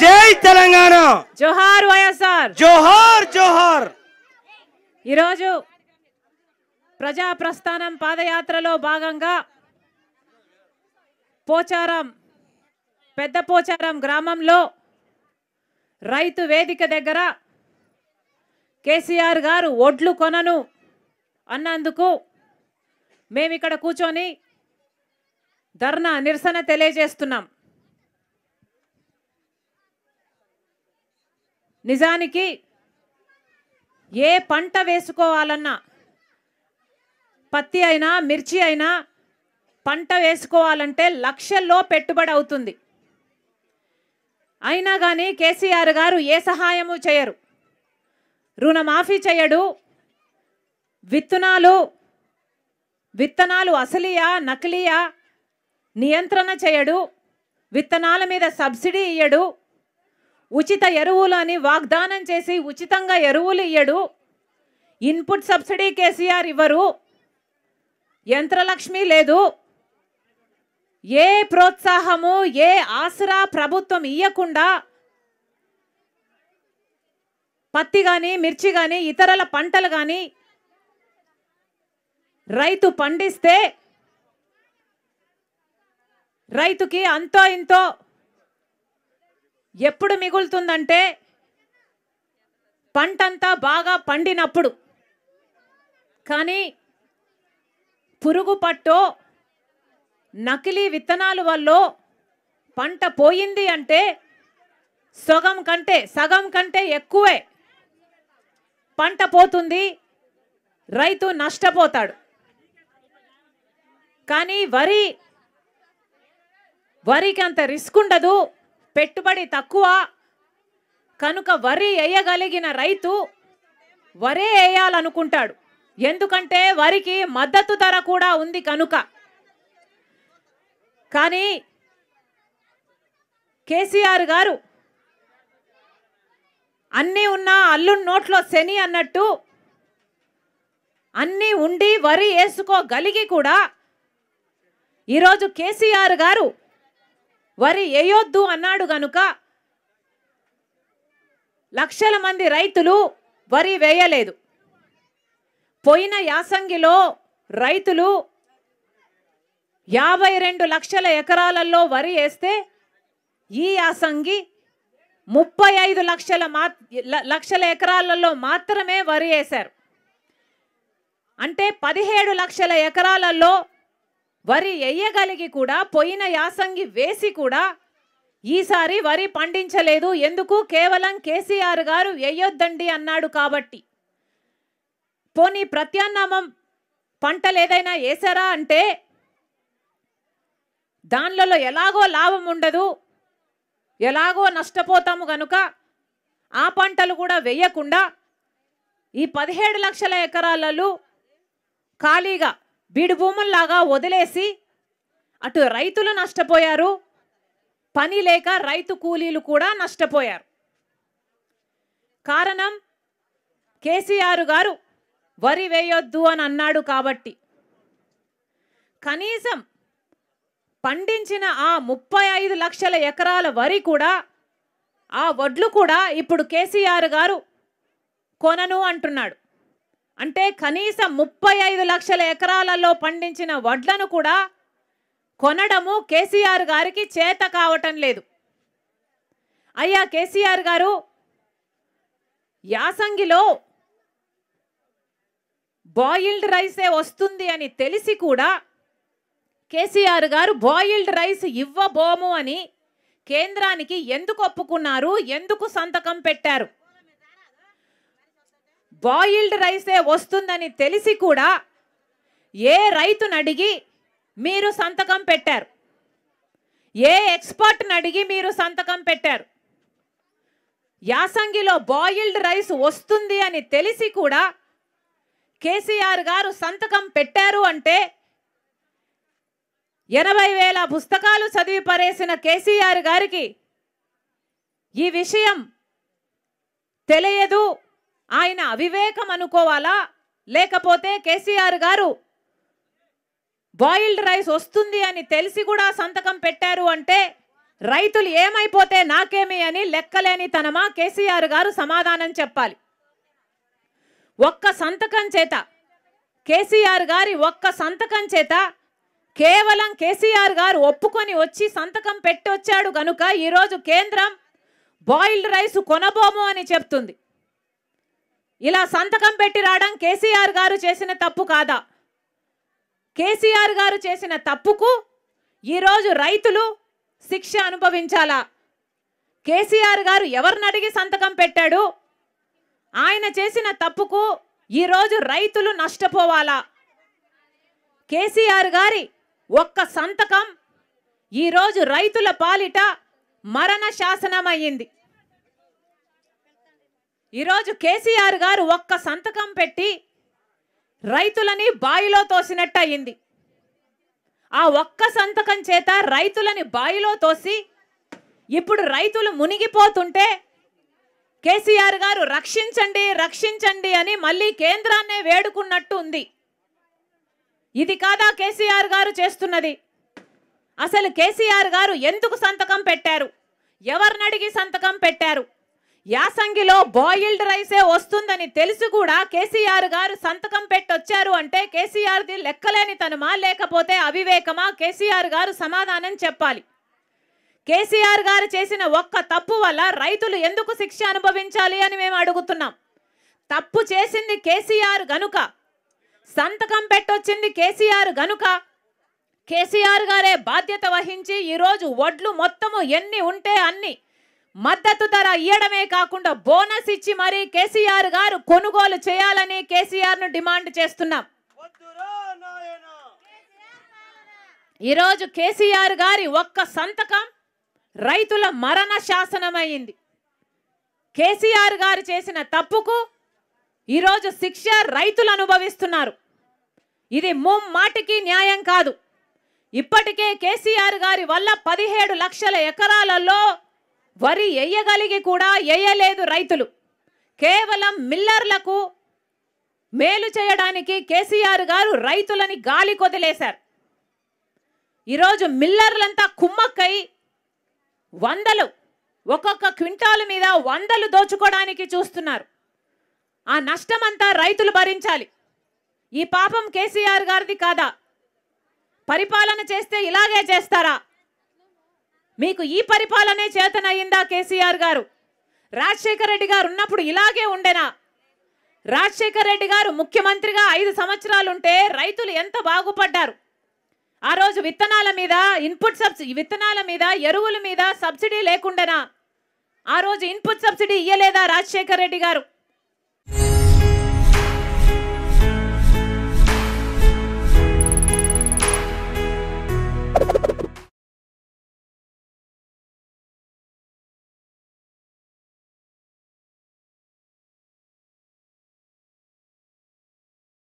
జై తెలంగాణ జోహార్ వైఎస్ఆర్ జోహార్ జోహార్ ఈరోజు ప్రజా ప్రస్థానం పాదయాత్రలో భాగంగా పోచారం పెద్ద పోచారం గ్రామంలో రైతు వేదిక దగ్గర కేసీఆర్ గారు ఒడ్లు కొనను అన్నందుకు మేమిక్కడ కూర్చొని ధర్నా నిరసన తెలియజేస్తున్నాం నిజానికి ఏ పంట వేసుకోవాలన్నా పత్తి అయినా మిర్చి అయినా పంట వేసుకోవాలంటే లక్షల్లో పెట్టుబడి అవుతుంది అయినా కానీ కేసీఆర్ గారు ఏ సహాయము చేయరు రుణమాఫీ చేయడు విత్తనాలు విత్తనాలు అసలియా నకిలీయా నియంత్రణ చేయడు విత్తనాల మీద సబ్సిడీ ఇయ్యడు ఉచిత ఎరువులు అని వాగ్దానం చేసి ఉచితంగా ఎరువులు ఇయ్యడు ఇన్పుట్ సబ్సిడీ కేసీఆర్ ఇవ్వరు యంత్రలక్ష్మి లేదు ఏ ప్రోత్సాహము ఏ ఆసరా ప్రభుత్వం ఇయ్యకుండా పత్తి కానీ మిర్చి కానీ ఇతరుల పంటలు కానీ రైతు పండిస్తే రైతుకి అంతో ఇంతో ఎప్పుడు మిగులుతుందంటే పంటంతా బాగా పండినప్పుడు కానీ పురుగు పట్టో నకిలీ విత్తనాల వల్ల పంట పోయింది అంటే సగం కంటే సగం కంటే ఎక్కువే పంట పోతుంది రైతు నష్టపోతాడు కానీ వరి వరికి అంత రిస్క్ ఉండదు పెట్టుబడి తక్కువ కనుక వరి వేయగలిగిన రైతు వరే వేయాలనుకుంటాడు ఎందుకంటే వరికి మద్దతు ధర కూడా ఉంది కనుక కానీ కేసీఆర్ గారు అన్నీ ఉన్న అల్లు నోట్లో శని అన్నట్టు అన్నీ ఉండి వరి వేసుకోగలిగి కూడా ఈరోజు కేసీఆర్ గారు వరి వేయొద్దు అన్నాడు గనుక లక్షల మంది రైతులు వరి వేయలేదు పోయిన యాసంగిలో రైతులు యాభై రెండు లక్షల ఎకరాలలో వరి వేస్తే ఈ యాసంగి ముప్పై ఐదు లక్షల మా లక్షల ఎకరాలలో మాత్రమే వరి వేశారు అంటే పదిహేడు లక్షల ఎకరాలలో వరి వేయగలిగి కూడా పోయిన యాసంగి వేసి కూడా ఈసారి వరి పండించలేదు ఎందుకు కేవలం కేసీఆర్ గారు వేయొద్దండి అన్నాడు కాబట్టి పోనీ ప్రత్యామ్నామం పంటలు ఏదైనా వేసారా అంటే దానిలో ఎలాగో లాభం ఉండదు ఎలాగో నష్టపోతాము కనుక ఆ పంటలు కూడా వేయకుండా ఈ పదిహేడు లక్షల ఎకరాలలో ఖాళీగా బీడు భూముల్లాగా వదిలేసి అటు రైతులు నష్టపోయారు పని లేక రైతు కూలీలు కూడా నష్టపోయారు కారణం కేసీఆర్ గారు వరి వేయొద్దు అని అన్నాడు కాబట్టి కనీసం పండించిన ఆ ముప్పై ఐదు లక్షల ఎకరాల వరి కూడా ఆ వడ్లు కూడా ఇప్పుడు కేసీఆర్ గారు కొనను అంటున్నాడు అంటే కనీసం ముప్పై ఐదు లక్షల ఎకరాలలో పండించిన వడ్లను కూడా కొనడము కేసీఆర్ గారికి చేత కావటం లేదు అయ్యా కేసీఆర్ గారు యాసంగిలో బాయిల్డ్ రైసే వస్తుంది అని తెలిసి కూడా కేసీఆర్ గారు బాయిల్డ్ రైస్ ఇవ్వబోము అని కేంద్రానికి ఎందుకు ఒప్పుకున్నారు ఎందుకు సంతకం పెట్టారు బాయిల్డ్ రైసే వస్తుందని తెలిసి కూడా ఏ రైతును అడిగి మీరు సంతకం పెట్టారు ఏ ఎక్స్పర్ట్ని అడిగి మీరు సంతకం పెట్టారు యాసంగిలో బాయిల్డ్ రైస్ వస్తుంది అని తెలిసి కూడా కేసీఆర్ గారు సంతకం పెట్టారు అంటే ఎనభై వేల పుస్తకాలు చదివి పరేసిన కేసీఆర్ గారికి ఈ విషయం తెలియదు ఆయన అవివేకం అనుకోవాలా లేకపోతే కేసీఆర్ గారు బాయిల్డ్ రైస్ వస్తుంది అని తెలిసి కూడా సంతకం పెట్టారు అంటే రైతులు ఏమైపోతే నాకేమి అని లెక్కలేని తనమా కేసీఆర్ గారు సమాధానం చెప్పాలి ఒక్క సంతకం చేత కేసీఆర్ గారి ఒక్క సంతకం చేత కేవలం కేసీఆర్ గారు ఒప్పుకొని వచ్చి సంతకం పెట్టొచ్చాడు గనుక కనుక ఈరోజు కేంద్రం బాయిల్డ్ రైస్ కొనబోము అని చెప్తుంది ఇలా సంతకం పెట్టి రావడం కేసీఆర్ గారు చేసిన తప్పు కాదా కేసీఆర్ గారు చేసిన తప్పుకు ఈరోజు రైతులు శిక్ష అనుభవించాలా కేసీఆర్ గారు ఎవరిని అడిగి సంతకం పెట్టాడు ఆయన చేసిన తప్పుకు ఈరోజు రైతులు నష్టపోవాలా కేసీఆర్ గారి ఒక్క సంతకం ఈరోజు రైతుల పాలిట మరణ శాసనమయ్యింది ఈరోజు కేసీఆర్ గారు ఒక్క సంతకం పెట్టి రైతులని బాయిలో తోసినట్టు అయింది ఆ ఒక్క సంతకం చేత రైతులని బాయిలో తోసి ఇప్పుడు రైతులు మునిగిపోతుంటే కేసీఆర్ గారు రక్షించండి రక్షించండి అని మళ్ళీ కేంద్రాన్నే వేడుకున్నట్టు ఉంది ఇది కాదా కేసీఆర్ గారు చేస్తున్నది అసలు కేసీఆర్ గారు ఎందుకు సంతకం పెట్టారు ఎవరినడిగి సంతకం పెట్టారు యాసంగిలో బాయిల్డ్ రైసే వస్తుందని తెలుసు కూడా కేసీఆర్ గారు సంతకం పెట్టొచ్చారు అంటే కేసీఆర్ది లెక్కలేని తనుమా లేకపోతే అవివేకమా కేసీఆర్ గారు సమాధానం చెప్పాలి కేసీఆర్ గారు చేసిన ఒక్క తప్పు వల్ల రైతులు ఎందుకు శిక్ష అనుభవించాలి అని మేము అడుగుతున్నాం తప్పు చేసింది కేసీఆర్ గనుక సంతకం పెట్టొచ్చింది కేసీఆర్ గనుక కేసీఆర్ గారే బాధ్యత వహించి ఈరోజు వడ్లు మొత్తము ఎన్ని ఉంటే అన్ని మద్దతు ధర ఇవ్వడమే కాకుండా బోనస్ ఇచ్చి మరీ కేసీఆర్ గారు కొనుగోలు చేయాలని కేసీఆర్ ను డిమాండ్ చేస్తున్నాం ఈరోజు కేసీఆర్ గారి ఒక్క సంతకం రైతుల మరణ శాసనమైంది కేసీఆర్ గారు చేసిన తప్పుకు ఈరోజు శిక్ష రైతులు అనుభవిస్తున్నారు ఇది ముమ్మాటికి న్యాయం కాదు ఇప్పటికే కేసీఆర్ గారి వల్ల పదిహేడు లక్షల ఎకరాలలో వరి ఎయ్యగలిగి కూడా ఎయ్యలేదు రైతులు కేవలం మిల్లర్లకు మేలు చేయడానికి కేసీఆర్ గారు రైతులని గాలి కొదిలేశారు ఈరోజు మిల్లర్లంతా కుమ్మక్కై వందలు ఒక్కొక్క క్వింటాల్ మీద వందలు దోచుకోవడానికి చూస్తున్నారు ఆ నష్టమంతా రైతులు భరించాలి ఈ పాపం కేసీఆర్ గారిది కాదా పరిపాలన చేస్తే ఇలాగే చేస్తారా మీకు ఈ పరిపాలనే చేతనయ్యిందా కేసీఆర్ గారు రాజశేఖర రెడ్డి గారు ఉన్నప్పుడు ఇలాగే ఉండేనా రాజశేఖర రెడ్డి గారు ముఖ్యమంత్రిగా ఐదు సంవత్సరాలుంటే రైతులు ఎంత బాగుపడ్డారు ఆ రోజు విత్తనాల మీద ఇన్పుట్ సబ్సిడీ విత్తనాల మీద ఎరువుల మీద సబ్సిడీ లేకుండానా ఆ రోజు ఇన్పుట్ సబ్సిడీ ఇయ్యలేదా రాజశేఖర రెడ్డి గారు